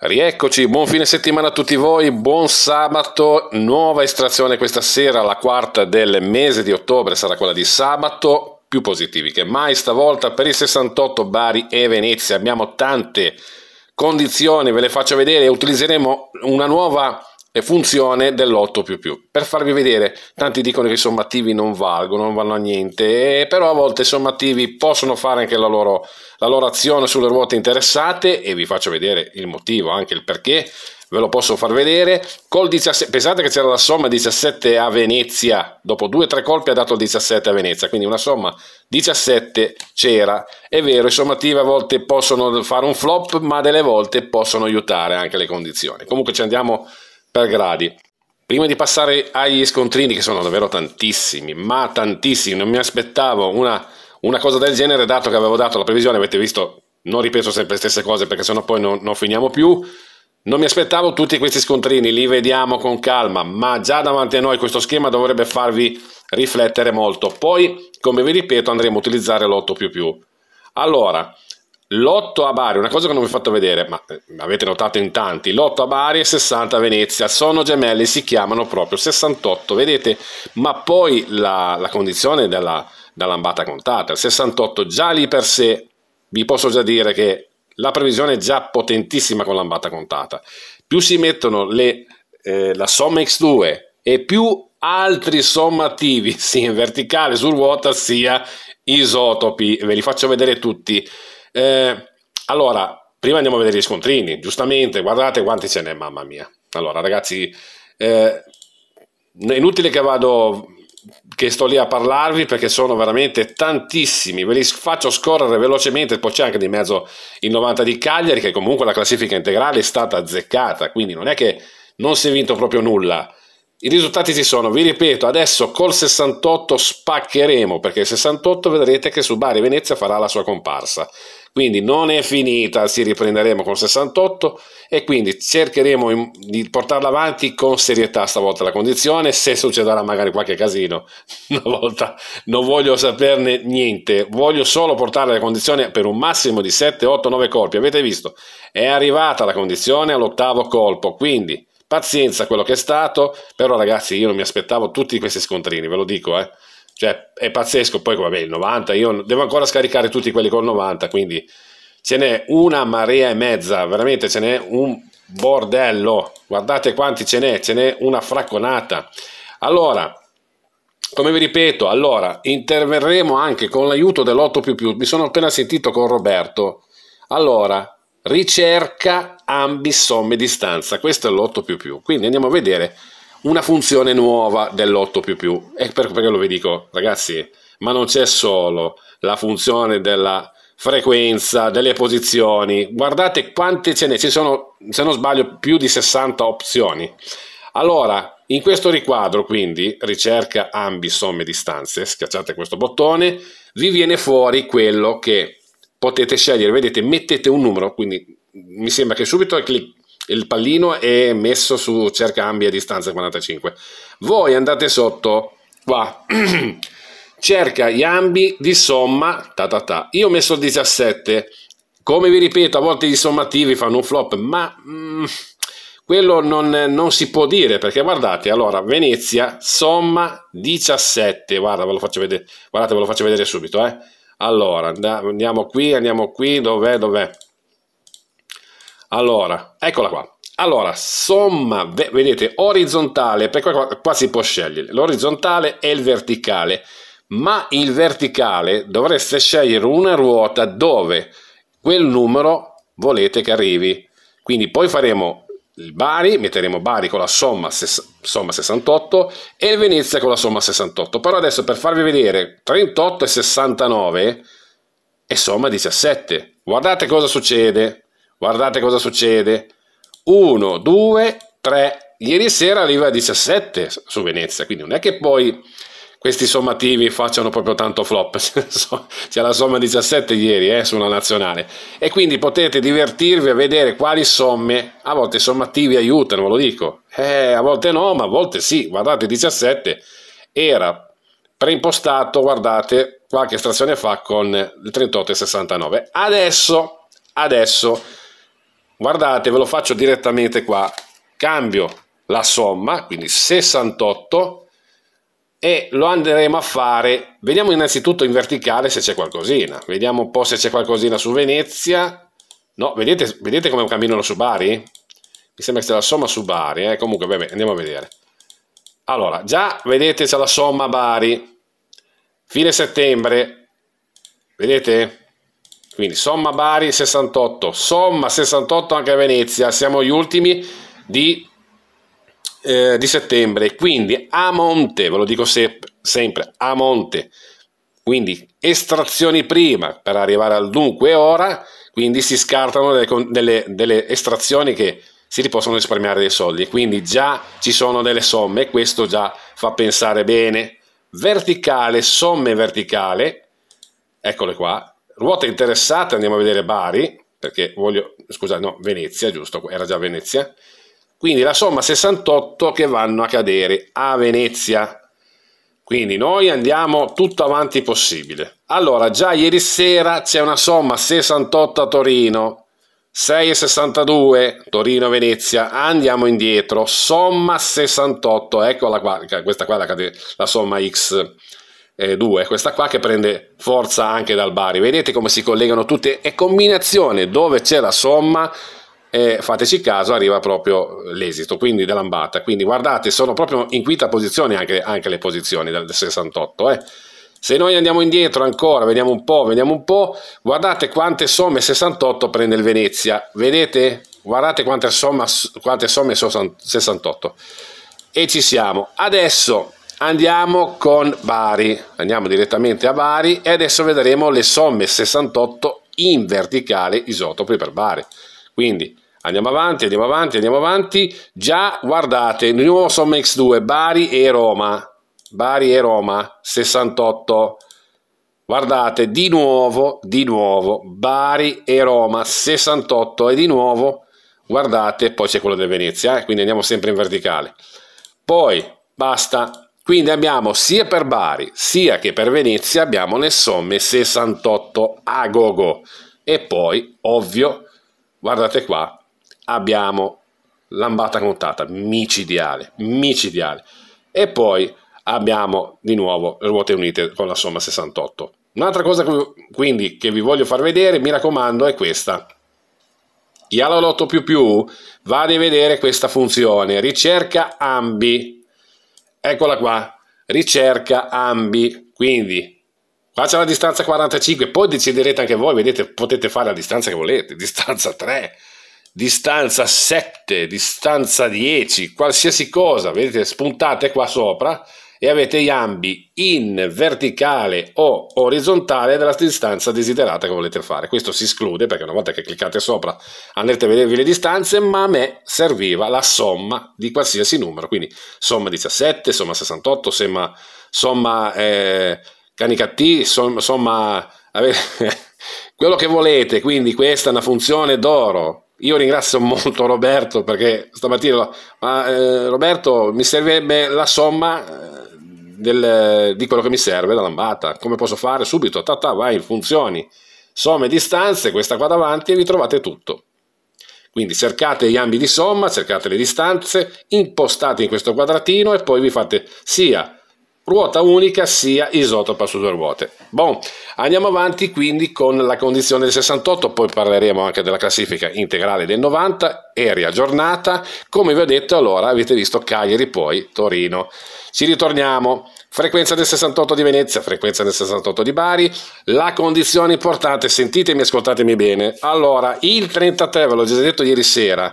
Rieccoci, buon fine settimana a tutti voi, buon sabato, nuova estrazione questa sera, la quarta del mese di ottobre sarà quella di sabato, più positivi che mai stavolta per il 68 Bari e Venezia, abbiamo tante condizioni, ve le faccio vedere, utilizzeremo una nuova funzione dell'8 per farvi vedere tanti dicono che i sommativi non valgono non vanno a niente però a volte i sommativi possono fare anche la loro, la loro azione sulle ruote interessate e vi faccio vedere il motivo anche il perché ve lo posso far vedere col 17 pensate che c'era la somma 17 a Venezia dopo due o tre colpi ha dato il 17 a Venezia quindi una somma 17 c'era è vero i sommativi a volte possono fare un flop ma delle volte possono aiutare anche le condizioni comunque ci andiamo per gradi. Prima di passare agli scontrini, che sono davvero tantissimi, ma tantissimi, non mi aspettavo una, una cosa del genere, dato che avevo dato la previsione, avete visto, non ripeto sempre le stesse cose perché sennò poi non, non finiamo più. Non mi aspettavo tutti questi scontrini, li vediamo con calma, ma già davanti a noi questo schema dovrebbe farvi riflettere molto. Poi, come vi ripeto, andremo a utilizzare l'8 Allora, Lotto a Bari, una cosa che non vi ho fatto vedere, ma eh, avete notato in tanti, Lotto a Bari e 60 a Venezia, sono gemelli, si chiamano proprio 68, vedete? Ma poi la, la condizione della, della lambata contata, 68 già lì per sé, vi posso già dire che la previsione è già potentissima con l'ambata contata. Più si mettono le, eh, la somma X2 e più altri sommativi, sia in verticale su ruota, sia isotopi, ve li faccio vedere tutti. Eh, allora, prima andiamo a vedere gli scontrini, giustamente, guardate quanti ce n'è, mamma mia. Allora, ragazzi, eh, è inutile che vado che sto lì a parlarvi perché sono veramente tantissimi, ve li faccio scorrere velocemente, poi c'è anche di mezzo il 90 di Cagliari che comunque la classifica integrale è stata azzeccata, quindi non è che non si è vinto proprio nulla. I risultati ci sono, vi ripeto, adesso col 68 spaccheremo perché il 68 vedrete che su Bari Venezia farà la sua comparsa. Quindi non è finita, si riprenderemo con 68 e quindi cercheremo di portarla avanti con serietà stavolta la condizione, se succederà magari qualche casino, una volta non voglio saperne niente, voglio solo portare la condizione per un massimo di 7, 8, 9 colpi, avete visto? È arrivata la condizione all'ottavo colpo, quindi pazienza quello che è stato, però ragazzi io non mi aspettavo tutti questi scontrini, ve lo dico eh. Cioè, è pazzesco. Poi, vabbè, il 90, io devo ancora scaricare tutti quelli col 90, quindi ce n'è una marea e mezza, veramente ce n'è un bordello. Guardate quanti ce n'è, ce n'è una fracconata. Allora, come vi ripeto, allora interverremo anche con l'aiuto dell'8 Mi sono appena sentito con Roberto. Allora, ricerca ambi somme distanza. Questo è l'8 Quindi andiamo a vedere una funzione nuova dell'8 più E per, perché lo vi dico, ragazzi, ma non c'è solo la funzione della frequenza, delle posizioni, guardate quante ce ne ci sono, se non sbaglio, più di 60 opzioni. Allora, in questo riquadro, quindi, ricerca ambi somme distanze, schiacciate questo bottone, vi viene fuori quello che potete scegliere, vedete, mettete un numero, quindi mi sembra che subito al clic il pallino è messo su cercambi a distanza 45. Voi andate sotto, qua, cerca gli ambi di somma, ta ta ta. Io ho messo 17, come vi ripeto, a volte gli sommativi fanno un flop, ma mm, quello non, non, si può dire, perché guardate, allora, Venezia somma 17, guarda, ve lo faccio vedere, guardate, ve lo faccio vedere subito, eh. Allora, andiamo qui, andiamo qui, dov'è, dov'è? Allora, eccola qua. Allora, somma, vedete, orizzontale, perché qua, qua si può scegliere l'orizzontale e il verticale, ma il verticale dovreste scegliere una ruota dove quel numero volete che arrivi. Quindi poi faremo il Bari, metteremo Bari con la somma, somma 68 e il Venezia con la somma 68. Però adesso per farvi vedere 38 e 69 è somma 17. Guardate cosa succede. Guardate cosa succede. 1, 2, 3. Ieri sera arriva a 17 su Venezia, quindi non è che poi questi sommativi facciano proprio tanto flop. C'è la somma 17 ieri eh, sulla nazionale. E quindi potete divertirvi a vedere quali somme. A volte i sommativi aiutano, ve lo dico. Eh, a volte no, ma a volte sì. Guardate 17 era preimpostato, guardate, qualche estrazione fa con il 38 e 69. Adesso, adesso guardate ve lo faccio direttamente qua cambio la somma quindi 68 e lo andremo a fare vediamo innanzitutto in verticale se c'è qualcosina vediamo un po' se c'è qualcosina su Venezia no vedete, vedete come camminano su Bari? mi sembra che sia la somma su Bari eh? comunque vabbè andiamo a vedere allora già vedete c'è la somma Bari fine settembre vedete quindi somma Bari 68, somma 68 anche a Venezia, siamo gli ultimi di, eh, di settembre, quindi a monte, ve lo dico se, sempre, a monte, quindi estrazioni prima per arrivare al dunque ora, quindi si scartano delle, delle, delle estrazioni che si possono risparmiare dei soldi, quindi già ci sono delle somme questo già fa pensare bene. Verticale, somme verticale, eccole qua, ruote interessate, andiamo a vedere Bari, perché voglio, scusate, no, Venezia, giusto, era già Venezia, quindi la somma 68 che vanno a cadere a Venezia. Quindi noi andiamo tutto avanti possibile. Allora, già ieri sera c'è una somma 68 a Torino, 6,62 Torino-Venezia, andiamo indietro, somma 68, eccola qua, questa qua è la, la somma X 2, eh, questa qua che prende forza anche dal Bari. Vedete come si collegano tutte e combinazione dove c'è la somma e fateci caso arriva proprio l'esito quindi della lambata quindi guardate sono proprio in quinta posizione anche, anche le posizioni del 68 eh. se noi andiamo indietro ancora vediamo un po' vediamo un po' guardate quante somme 68 prende il Venezia vedete guardate quante, somma, quante somme 68 e ci siamo adesso Andiamo con Bari, andiamo direttamente a Bari e adesso vedremo le somme 68 in verticale isotopi per Bari. Quindi andiamo avanti, andiamo avanti, andiamo avanti. Già guardate, di nuovo somma X2, Bari e Roma. Bari e Roma, 68. Guardate, di nuovo, di nuovo, Bari e Roma, 68 e di nuovo, guardate, poi c'è quello del Venezia, eh? quindi andiamo sempre in verticale. Poi, basta, quindi abbiamo sia per Bari sia che per Venezia abbiamo le somme 68 a gogo. E poi, ovvio, guardate qua, abbiamo lambata contata, micidiale, micidiale. E poi abbiamo di nuovo le ruote unite con la somma 68. Un'altra cosa quindi che vi voglio far vedere, mi raccomando, è questa. Chi ha la lotto più più, vade a vedere questa funzione, ricerca ambi eccola qua, ricerca ambi, quindi qua c'è la distanza 45, poi deciderete anche voi, vedete, potete fare la distanza che volete, distanza 3, distanza 7, distanza 10, qualsiasi cosa, vedete, spuntate qua sopra, e avete gli ambi in verticale o orizzontale della distanza desiderata che volete fare. Questo si esclude perché una volta che cliccate sopra andrete a vedervi le distanze, ma a me serviva la somma di qualsiasi numero, quindi somma 17, somma 68, somma, somma eh, canicattì, somma, somma quello che volete, quindi questa è una funzione d'oro, io ringrazio molto Roberto perché stamattina, ma eh, Roberto mi servirebbe la somma eh, del, di quello che mi serve, la lambata. Come posso fare? Subito, ta, ta vai, funzioni, somme, distanze, questa qua davanti e vi trovate tutto. Quindi cercate gli ambi di somma, cercate le distanze, impostate in questo quadratino e poi vi fate sia ruota unica sia isotopa su due ruote. Bon, andiamo avanti quindi con la condizione del 68, poi parleremo anche della classifica integrale del 90 e riaggiornata. Come vi ho detto allora, avete visto Cagliari, poi Torino. Ci ritorniamo. Frequenza del 68 di Venezia, frequenza del 68 di Bari. La condizione importante, sentitemi, ascoltatemi bene. Allora, il 33, ve l'ho già detto ieri sera,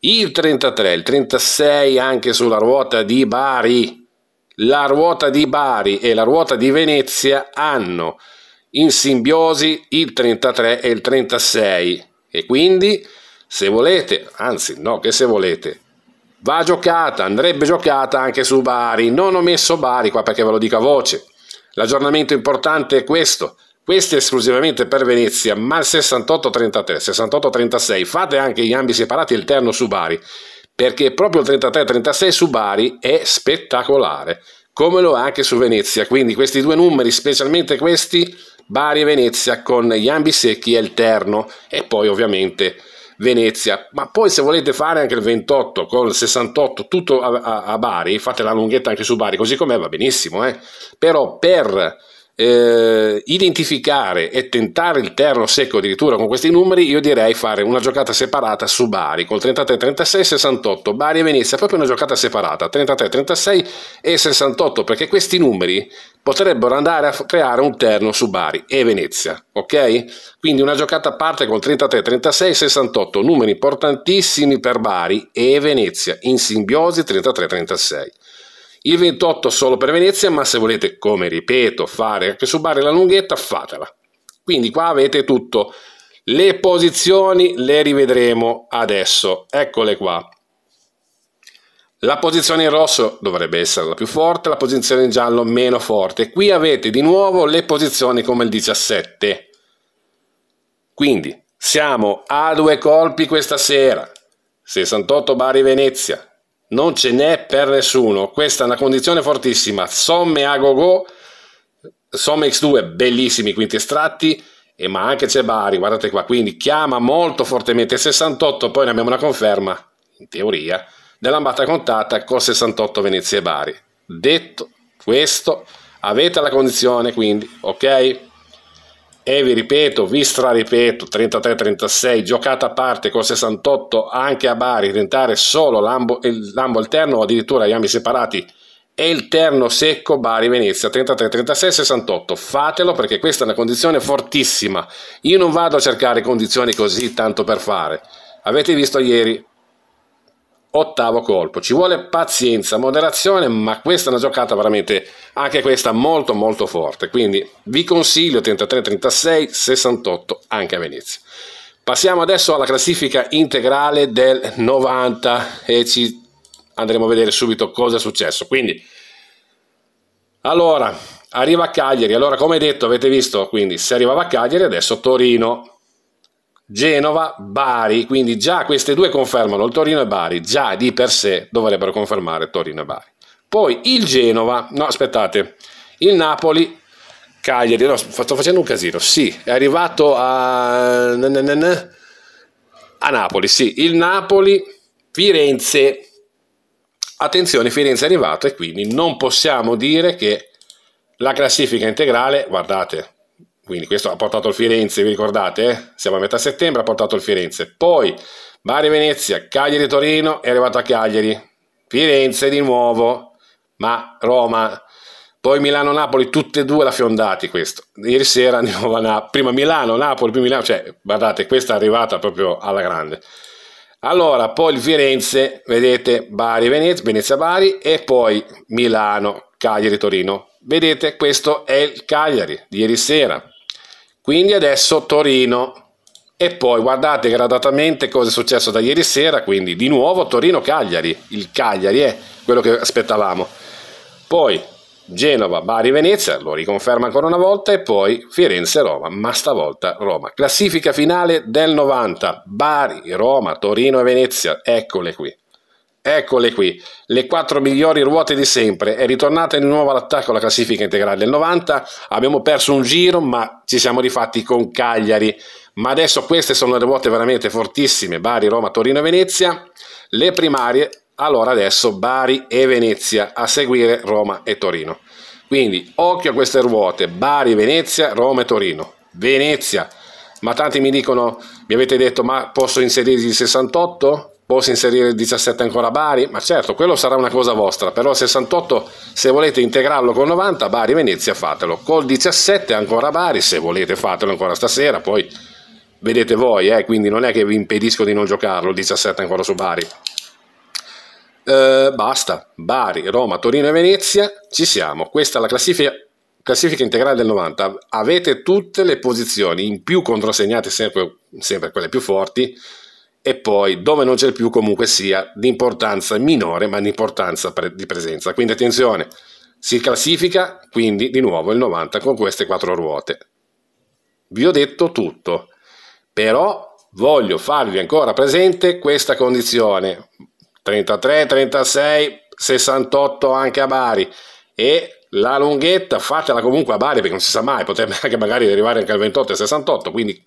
il 33, il 36 anche sulla ruota di Bari, la ruota di Bari e la ruota di Venezia hanno in simbiosi il 33 e il 36 e quindi se volete, anzi no che se volete, va giocata, andrebbe giocata anche su Bari, non ho messo Bari qua perché ve lo dico a voce, l'aggiornamento importante è questo, è esclusivamente per Venezia, ma il 68-33, 68-36, fate anche gli ambi separati e il terno su Bari, perché proprio il 33-36 su Bari è spettacolare, come lo è anche su Venezia, quindi questi due numeri, specialmente questi, Bari e Venezia con gli ambisecchi e il terno e poi ovviamente Venezia, ma poi se volete fare anche il 28 con il 68 tutto a, a, a Bari, fate la lunghetta anche su Bari, così com'è va benissimo, eh? però per eh, identificare e tentare il terno secco addirittura con questi numeri, io direi fare una giocata separata su Bari col 33, 36, 68. Bari e Venezia, proprio una giocata separata 33, 36 e 68, perché questi numeri potrebbero andare a creare un terno su Bari e Venezia, ok? Quindi una giocata a parte col 33, 36, 68, numeri importantissimi per Bari e Venezia in simbiosi 33, 36 il 28 solo per Venezia, ma se volete, come ripeto, fare anche su Bari la lunghetta, fatela. Quindi qua avete tutto. Le posizioni le rivedremo adesso, eccole qua. La posizione in rosso dovrebbe essere la più forte, la posizione in giallo meno forte. Qui avete di nuovo le posizioni come il 17. Quindi siamo a due colpi questa sera. 68 Bari Venezia, non ce n'è per nessuno. Questa è una condizione fortissima. Somme a go go, somme x2, bellissimi quinti estratti, e ma anche c'è Bari, guardate qua, quindi chiama molto fortemente 68, poi ne abbiamo una conferma, in teoria, dell'ambata contata con 68 Venezia e Bari. Detto questo, avete la condizione, quindi, ok? e vi ripeto, vi straripeto, 33-36, giocata a parte con 68 anche a Bari, tentare solo l'ambo, il, l'ambo alterno o addirittura gli ami separati e il terno secco Bari Venezia 33 36 68 fatelo perché questa è una condizione fortissima io non vado a cercare condizioni così tanto per fare avete visto ieri ottavo colpo. Ci vuole pazienza, moderazione, ma questa è una giocata veramente, anche questa, molto molto forte. Quindi vi consiglio 33, 36, 68 anche a Venezia. Passiamo adesso alla classifica integrale del 90 e ci andremo a vedere subito cosa è successo. Quindi, allora, arriva Cagliari. Allora, come detto, avete visto, quindi se arrivava a Cagliari, adesso Torino, Genova, Bari, quindi già queste due confermano il Torino e Bari, già di per sé dovrebbero confermare Torino e Bari. Poi il Genova, no aspettate, il Napoli, Cagliari, no sto facendo un casino, sì, è arrivato a, a Napoli, sì, il Napoli, Firenze, attenzione Firenze è arrivato e quindi non possiamo dire che la classifica integrale, guardate, quindi questo ha portato il Firenze, vi ricordate? Siamo a metà settembre, ha portato il Firenze. Poi Bari Venezia, Cagliari Torino, è arrivato a Cagliari. Firenze di nuovo, ma Roma. Poi Milano-Napoli, tutte e due la fiondati questo. Ieri sera di nuovo Napoli, prima Milano, Napoli, prima Milano, cioè guardate, questa è arrivata proprio alla grande. Allora, poi il Firenze, vedete, Bari, Venezia, Venezia, Bari e poi Milano, Cagliari, Torino. Vedete, questo è il Cagliari di ieri sera. Quindi adesso Torino. E poi guardate gradatamente cosa è successo da ieri sera, quindi di nuovo Torino-Cagliari. Il Cagliari è quello che aspettavamo. Poi Genova, Bari, Venezia, lo riconferma ancora una volta, e poi Firenze, Roma, ma stavolta Roma. Classifica finale del 90, Bari, Roma, Torino e Venezia, eccole qui. Eccole qui, le quattro migliori ruote di sempre, è ritornata di nuovo all'attacco alla classifica integrale del 90, abbiamo perso un giro ma ci siamo rifatti con Cagliari, ma adesso queste sono le ruote veramente fortissime, Bari, Roma, Torino e Venezia, le primarie, allora adesso Bari e Venezia, a seguire Roma e Torino. Quindi occhio a queste ruote, Bari, Venezia, Roma e Torino, Venezia, ma tanti mi dicono, mi avete detto ma posso inserirgli il 68? Posso inserire il 17 ancora Bari, ma certo, quello sarà una cosa vostra, però 68 se volete integrarlo con 90, Bari Venezia fatelo. Col 17 ancora Bari, se volete fatelo ancora stasera, poi vedete voi, eh, quindi non è che vi impedisco di non giocarlo, il 17 ancora su Bari. Eh, basta, Bari, Roma, Torino e Venezia, ci siamo. Questa è la classifica, classifica integrale del 90. Avete tutte le posizioni, in più contrassegnate sempre, sempre quelle più forti, e poi dove non c'è più comunque sia di importanza minore ma di importanza pre- di presenza. Quindi attenzione, si classifica quindi di nuovo il 90 con queste quattro ruote. Vi ho detto tutto, però voglio farvi ancora presente questa condizione 33, 36, 68 anche a Bari e la lunghetta fatela comunque a Bari perché non si sa mai, potrebbe anche magari arrivare anche al 28 e 68, quindi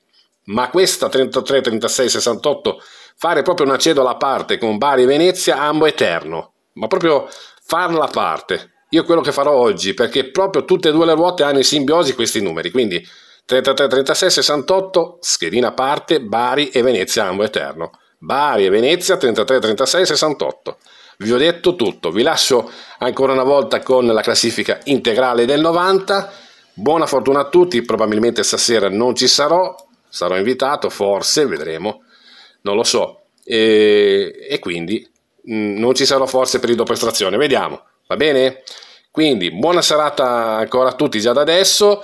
ma questa 33, 36, 68, fare proprio una cedola a parte con Bari e Venezia, ambo eterno, ma proprio farla a parte. Io quello che farò oggi, perché proprio tutte e due le ruote hanno in simbiosi questi numeri, quindi 33, 36, 68, schedina a parte, Bari e Venezia, ambo eterno. Bari e Venezia 33, 36, 68. Vi ho detto tutto, vi lascio ancora una volta con la classifica integrale del 90. Buona fortuna a tutti, probabilmente stasera non ci sarò, sarò invitato, forse, vedremo, non lo so. E, e quindi mh, mm, non ci sarò forse per il dopo estrazione, vediamo, va bene? Quindi buona serata ancora a tutti già da adesso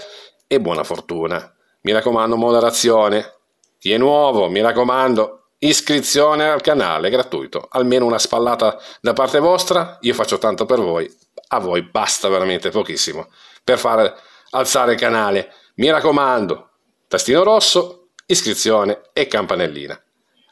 e buona fortuna. Mi raccomando, moderazione. Chi è nuovo, mi raccomando, iscrizione al canale gratuito, almeno una spallata da parte vostra, io faccio tanto per voi, a voi basta veramente pochissimo per far alzare il canale. Mi raccomando, Tastino rosso, iscrizione e campanellina.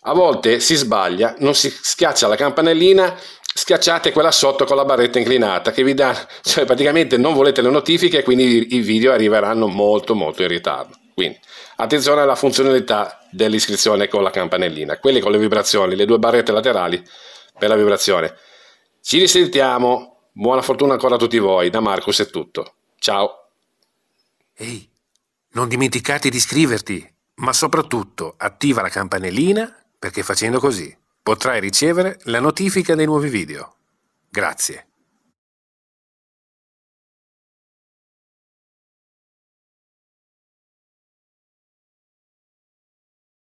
A volte si sbaglia, non si schiaccia la campanellina, schiacciate quella sotto con la barretta inclinata che vi dà, cioè praticamente non volete le notifiche e quindi i video arriveranno molto molto in ritardo. Quindi attenzione alla funzionalità dell'iscrizione con la campanellina, quelle con le vibrazioni, le due barrette laterali per la vibrazione. Ci risentiamo, buona fortuna ancora a tutti voi, da Marcus è tutto. Ciao! Ehi, non dimenticate di iscriverti, ma soprattutto attiva la campanellina perché facendo così potrai ricevere la notifica dei nuovi video. Grazie.